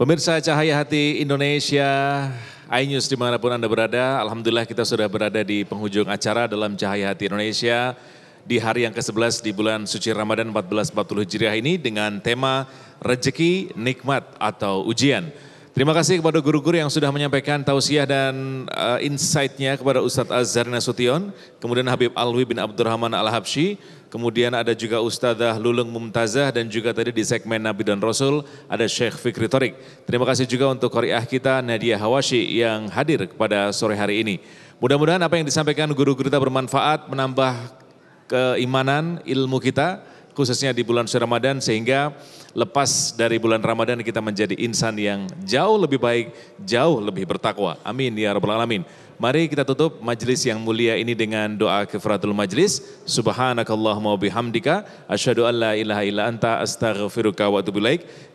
Pemirsa Cahaya Hati Indonesia, iNews dimanapun Anda berada, Alhamdulillah kita sudah berada di penghujung acara dalam Cahaya Hati Indonesia di hari yang ke-11 di bulan suci Ramadan 1440 Hijriah ini dengan tema Rezeki Nikmat atau Ujian. Terima kasih kepada guru-guru yang sudah menyampaikan tausiah dan uh, insight-nya kepada Ustadz Azhar Nasution, kemudian Habib Alwi bin Abdurrahman Al-Habsyi, kemudian ada juga Ustadzah Lulung Mumtazah dan juga tadi di segmen Nabi dan Rasul ada Sheikh Fikri Torik. Terima kasih juga untuk koriah kita Nadia Hawashi yang hadir kepada sore hari ini. Mudah-mudahan apa yang disampaikan guru-guru kita bermanfaat, menambah keimanan, ilmu kita, khususnya di bulan suci Ramadan sehingga lepas dari bulan Ramadan kita menjadi insan yang jauh lebih baik, jauh lebih bertakwa. Amin ya rabbal alamin. Mari kita tutup majelis yang mulia ini dengan doa kifaratul majelis. Subhanakallahumma bihamdika asyhadu an la ilaha illa anta astaghfiruka wa atubu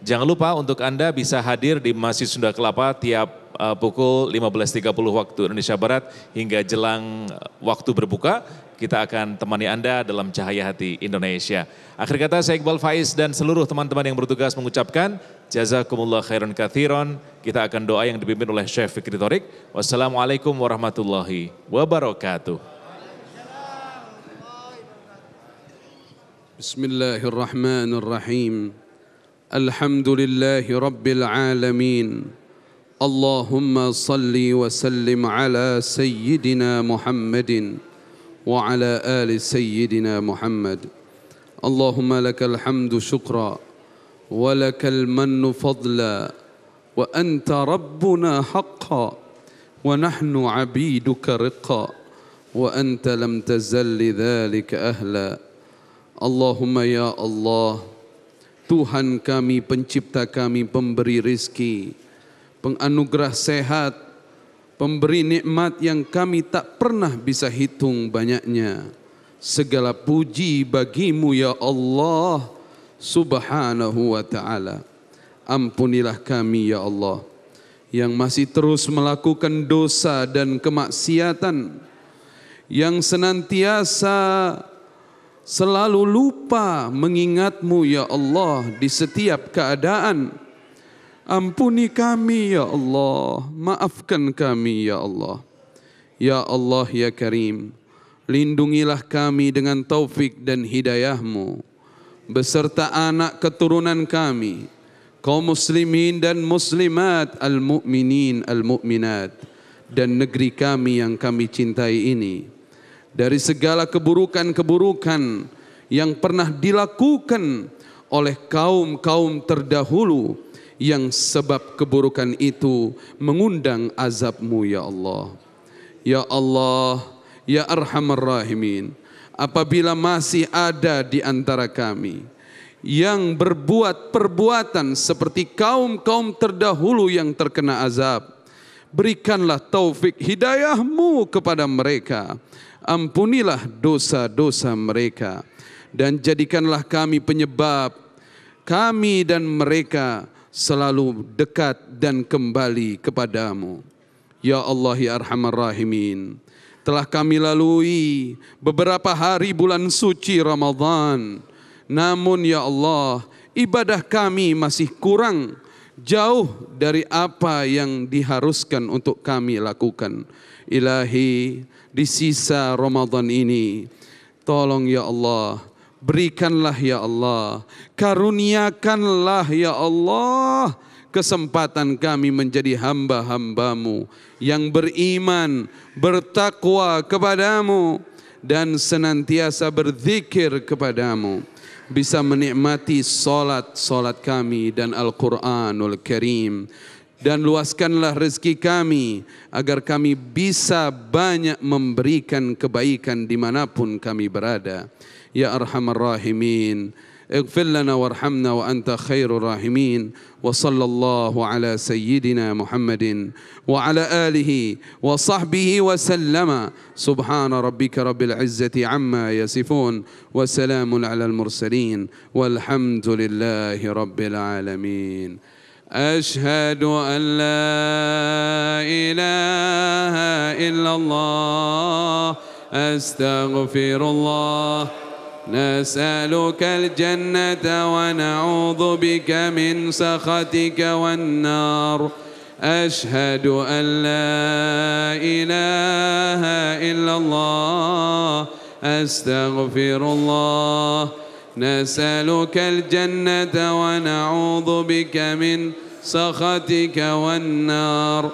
Jangan lupa untuk Anda bisa hadir di Masjid Sunda Kelapa tiap uh, pukul 15.30 waktu Indonesia Barat hingga jelang eh, waktu berbuka. Kita akan temani Anda dalam cahaya hati Indonesia. Akhir kata saya Iqbal Faiz dan seluruh teman-teman yang bertugas mengucapkan jazakumullah khairan kathiron. Kita akan doa yang dipimpin oleh Syekh Fikri Torik. Wassalamualaikum warahmatullahi wabarakatuh. Bismillahirrahmanirrahim. الله اللهم صل وسلم على سيدنا محمد وعلى آل سيدنا محمد اللهم لك الحمد شكرا ولك المن فضلا وأنت ربنا حقا ونحن عبيدك رقا وأنت لم تزل لذلك أهلا اللهم يا الله Tuhan kami, pencipta kami, pemberi rizki penganugerah sehat, pemberi nikmat yang kami tak pernah bisa hitung banyaknya. Segala puji bagimu ya Allah subhanahu wa ta'ala. Ampunilah kami ya Allah yang masih terus melakukan dosa dan kemaksiatan yang senantiasa selalu lupa mengingatmu ya Allah di setiap keadaan Ampuni kami ya Allah, maafkan kami ya Allah. Ya Allah ya Karim, lindungilah kami dengan taufik dan hidayahmu. Beserta anak keturunan kami, kaum muslimin dan muslimat, al-mu'minin, al-mu'minat. Dan negeri kami yang kami cintai ini. Dari segala keburukan-keburukan yang pernah dilakukan oleh kaum-kaum terdahulu yang sebab keburukan itu mengundang azabmu ya Allah. Ya Allah, ya Arhamar Rahimin, apabila masih ada di antara kami yang berbuat perbuatan seperti kaum-kaum terdahulu yang terkena azab, berikanlah taufik hidayahmu kepada mereka. Ampunilah dosa-dosa mereka. Dan jadikanlah kami penyebab kami dan mereka selalu dekat dan kembali kepadamu. Ya Allah ya Arhamar Rahimin. Telah kami lalui beberapa hari bulan suci Ramadan. Namun ya Allah, ibadah kami masih kurang jauh dari apa yang diharuskan untuk kami lakukan. Ilahi, di sisa Ramadan ini, tolong ya Allah, berikanlah ya Allah, karuniakanlah ya Allah kesempatan kami menjadi hamba-hambamu yang beriman, bertakwa kepadamu dan senantiasa berzikir kepadamu. Bisa menikmati solat-solat kami dan Al-Quranul Karim. dan luaskanlah rezeki kami agar kami bisa banyak memberikan kebaikan dimanapun kami berada. Ya Arhamar Rahimin. اغفر لنا وارحمنا وأنت خير الراحمين وصلى الله على سيدنا محمد وعلى آله وصحبه وسلم سبحان ربك رب العزة عما يصفون وسلام على المرسلين والحمد لله رب العالمين أشهد أن لا إله إلا الله أستغفر الله نسألك الجنة ونعوذ بك من سخطك والنار أشهد أن لا إله إلا الله أستغفر الله نسألك الجنة ونعوذ بك من سخطك والنار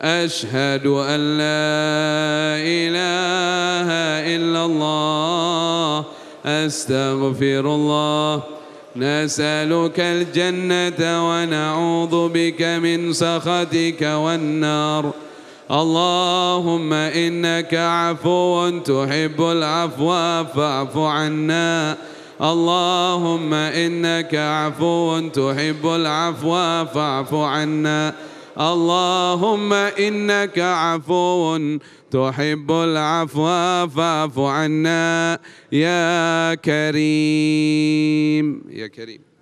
أشهد أن لا إله إلا الله أستغفر الله نسألك الجنة ونعوذ بك من سخطك والنار اللهم إنك عفو تحب العفو فاعف عنا اللهم إنك عفو تحب العفو فاعف عنا اللهم إنك عفو تحب العفو فاعف عنا يا كريم يا كريم